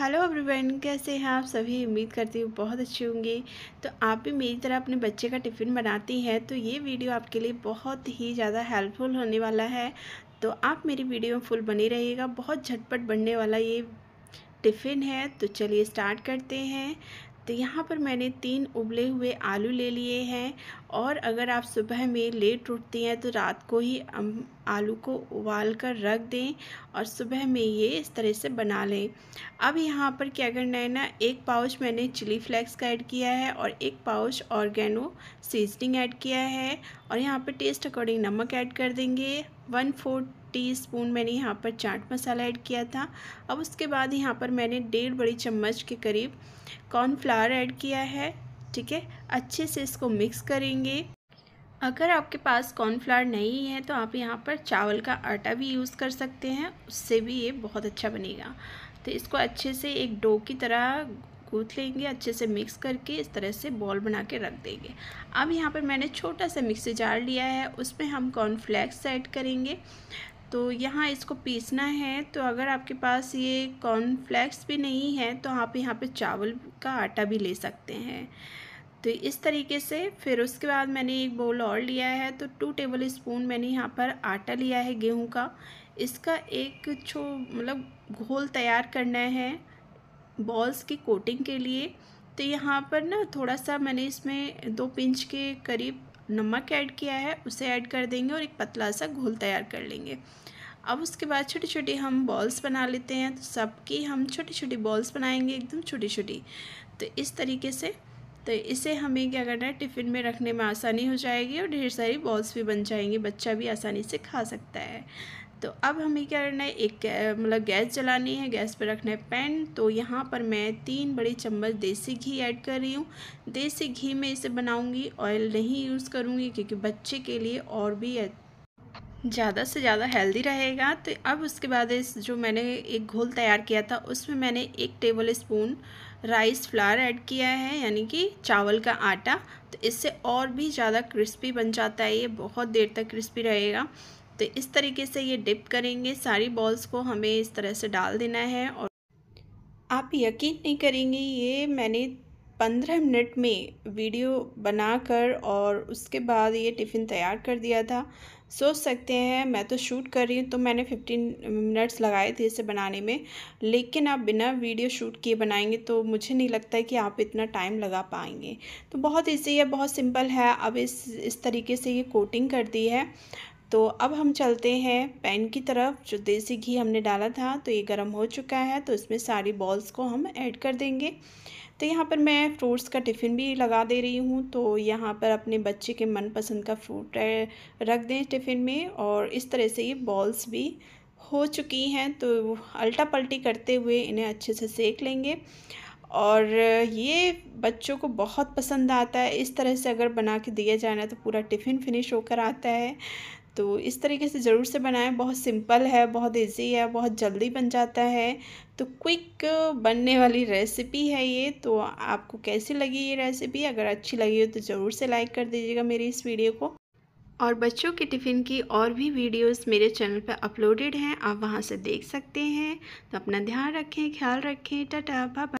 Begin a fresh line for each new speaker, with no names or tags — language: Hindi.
हेलो एवरीवन कैसे हैं आप सभी उम्मीद करती हूँ बहुत अच्छी होंगी तो आप भी मेरी तरह अपने बच्चे का टिफ़िन बनाती हैं तो ये वीडियो आपके लिए बहुत ही ज़्यादा हेल्पफुल होने वाला है तो आप मेरी वीडियो में फुल बनी रहिएगा बहुत झटपट बनने वाला ये टिफ़िन है तो चलिए स्टार्ट करते हैं तो यहाँ पर मैंने तीन उबले हुए आलू ले लिए हैं और अगर आप सुबह में लेट उठती हैं तो रात को ही आलू को उबाल कर रख दें और सुबह में ये इस तरह से बना लें अब यहाँ पर क्या करना है ना एक पाउच मैंने चिली फ्लेक्स का ऐड किया है और एक पाउच ऑर्गेनो सीजनिंग ऐड किया है और यहाँ पर टेस्ट अकॉर्डिंग नमक ऐड कर देंगे वन फोर्थ टीस्पून मैंने यहाँ पर चाट मसाला ऐड किया था अब उसके बाद यहाँ पर मैंने डेढ़ बड़ी चम्मच के करीब कॉर्नफ्लावर ऐड किया है ठीक है अच्छे से इसको मिक्स करेंगे अगर आपके पास कॉर्नफ्लावर नहीं है तो आप यहाँ पर चावल का आटा भी यूज़ कर सकते हैं उससे भी ये बहुत अच्छा बनेगा तो इसको अच्छे से एक डो की तरह गूँथ लेंगे अच्छे से मिक्स करके इस तरह से बॉल बना के रख देंगे अब यहाँ पर मैंने छोटा सा मिक्सी जार लिया है उसमें हम कॉर्नफ्लेक्स ऐड करेंगे तो यहाँ इसको पीसना है तो अगर आपके पास ये कॉर्नफ्लैक्स भी नहीं है तो आप यहाँ पे चावल का आटा भी ले सकते हैं तो इस तरीके से फिर उसके बाद मैंने एक बोल और लिया है तो टू टेबल स्पून मैंने यहाँ पर आटा लिया है गेहूं का इसका एक छो मतलब घोल तैयार करना है बॉल्स की कोटिंग के लिए तो यहाँ पर ना थोड़ा सा मैंने इसमें दो पिंच के करीब नमक ऐड किया है उसे ऐड कर देंगे और एक पतला सा घोल तैयार कर लेंगे अब उसके बाद छोटी छोटी हम बॉल्स बना लेते हैं तो सबकी हम छोटी छोटी बॉल्स बनाएंगे एकदम छोटी छोटी तो इस तरीके से तो इसे हमें क्या करना है टिफ़िन में रखने में आसानी हो जाएगी और ढेर सारी बॉल्स भी बन जाएंगी बच्चा भी आसानी से खा सकता है तो अब हमें क्या करना है एक मतलब गैस जलानी है गैस पर रखना है पैन तो यहाँ पर मैं तीन बड़े चम्मच देसी घी ऐड कर रही हूँ देसी घी में इसे बनाऊँगी ऑयल नहीं यूज़ करूँगी क्योंकि बच्चे के लिए और भी ज़्यादा से ज़्यादा हेल्दी रहेगा तो अब उसके बाद इस जो मैंने एक घोल तैयार किया था उसमें मैंने एक tablespoon rice flour add किया है यानी कि चावल का आटा तो इससे और भी ज़्यादा क्रिस्पी बन जाता है ये बहुत देर तक क्रिस्पी रहेगा तो इस तरीके से ये डिप करेंगे सारी बॉल्स को हमें इस तरह से डाल देना है और आप यकीन नहीं करेंगे ये मैंने पंद्रह मिनट में वीडियो बनाकर और उसके बाद ये टिफ़िन तैयार कर दिया था सोच सकते हैं मैं तो शूट कर रही हूँ तो मैंने फिफ्टीन मिनट्स लगाए थे इसे बनाने में लेकिन आप बिना वीडियो शूट किए बनाएंगे तो मुझे नहीं लगता कि आप इतना टाइम लगा पाएंगे तो बहुत ईजी है बहुत सिंपल है अब इस इस तरीके से ये कोटिंग कर दी है तो अब हम चलते हैं पैन की तरफ जो देसी घी हमने डाला था तो ये गर्म हो चुका है तो इसमें सारी बॉल्स को हम ऐड कर देंगे तो यहाँ पर मैं फ्रूट्स का टिफ़िन भी लगा दे रही हूँ तो यहाँ पर अपने बच्चे के मनपसंद का फ्रूट रख दें टिफ़िन में और इस तरह से ये बॉल्स भी हो चुकी हैं तो अल्टा पल्टी करते हुए इन्हें अच्छे से सेक लेंगे और ये बच्चों को बहुत पसंद आता है इस तरह से अगर बना के दिया जाना तो पूरा टिफ़िन फिनिश होकर आता है तो इस तरीके से ज़रूर से बनाएं बहुत सिंपल है बहुत इजी है बहुत जल्दी बन जाता है तो क्विक बनने वाली रेसिपी है ये तो आपको कैसी लगी ये रेसिपी अगर अच्छी लगी हो तो ज़रूर से लाइक कर दीजिएगा मेरी इस वीडियो को और बच्चों के टिफ़िन की और भी वीडियोस मेरे चैनल पर अपलोडेड हैं आप वहाँ से देख सकते हैं तो अपना ध्यान रखें ख्याल रखें टाटा बाय